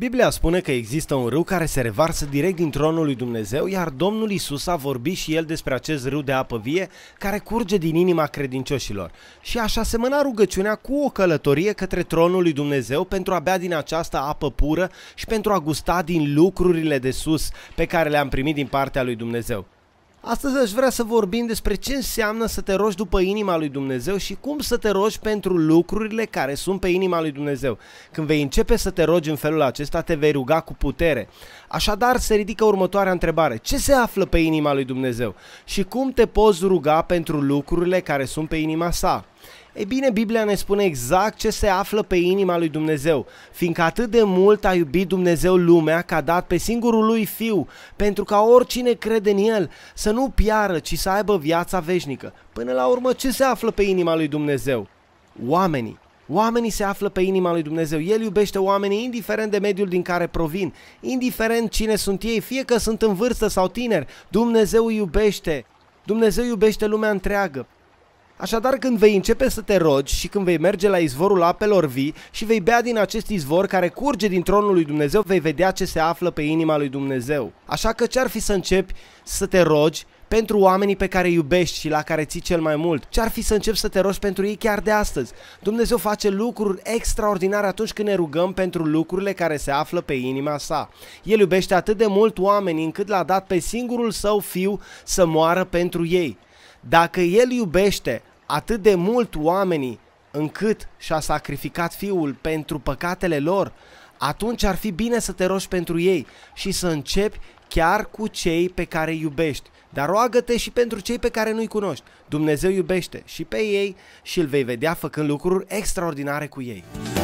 Biblia spune că există un râu care se revarsă direct din tronul lui Dumnezeu, iar Domnul Isus a vorbit și el despre acest râu de apă vie care curge din inima credincioșilor. Și așa semăna rugăciunea cu o călătorie către tronul lui Dumnezeu pentru a bea din această apă pură și pentru a gusta din lucrurile de sus pe care le-am primit din partea lui Dumnezeu. Astăzi aș vrea să vorbim despre ce înseamnă să te rogi după inima lui Dumnezeu și cum să te rogi pentru lucrurile care sunt pe inima lui Dumnezeu. Când vei începe să te rogi în felul acesta, te vei ruga cu putere. Așadar, se ridică următoarea întrebare. Ce se află pe inima lui Dumnezeu? Și cum te poți ruga pentru lucrurile care sunt pe inima sa? Ei bine, Biblia ne spune exact ce se află pe inima lui Dumnezeu, fiindcă atât de mult a iubit Dumnezeu lumea că a dat pe singurul lui Fiu, pentru ca oricine crede în El să nu piară, ci să aibă viața veșnică. Până la urmă, ce se află pe inima lui Dumnezeu? Oamenii. Oamenii se află pe inima lui Dumnezeu. El iubește oamenii indiferent de mediul din care provin, indiferent cine sunt ei, fie că sunt în vârstă sau tineri. Dumnezeu îi iubește. Dumnezeu iubește lumea întreagă. Așadar, când vei începe să te rogi și când vei merge la izvorul apelor vii și vei bea din acest izvor care curge din tronul lui Dumnezeu, vei vedea ce se află pe inima lui Dumnezeu. Așa că ce-ar fi să începi să te rogi pentru oamenii pe care iubești și la care ții cel mai mult. Ce ar fi să încep să te rogi pentru ei chiar de astăzi? Dumnezeu face lucruri extraordinare atunci când ne rugăm pentru lucrurile care se află pe inima sa. El iubește atât de mult oameni încât l-a dat pe singurul său fiu să moară pentru ei. Dacă El iubește atât de mult oamenii încât și-a sacrificat Fiul pentru păcatele lor, atunci ar fi bine să te rogi pentru ei și să începi chiar cu cei pe care iubești. Dar roagă-te și pentru cei pe care nu-i cunoști. Dumnezeu iubește și pe ei și îl vei vedea făcând lucruri extraordinare cu ei.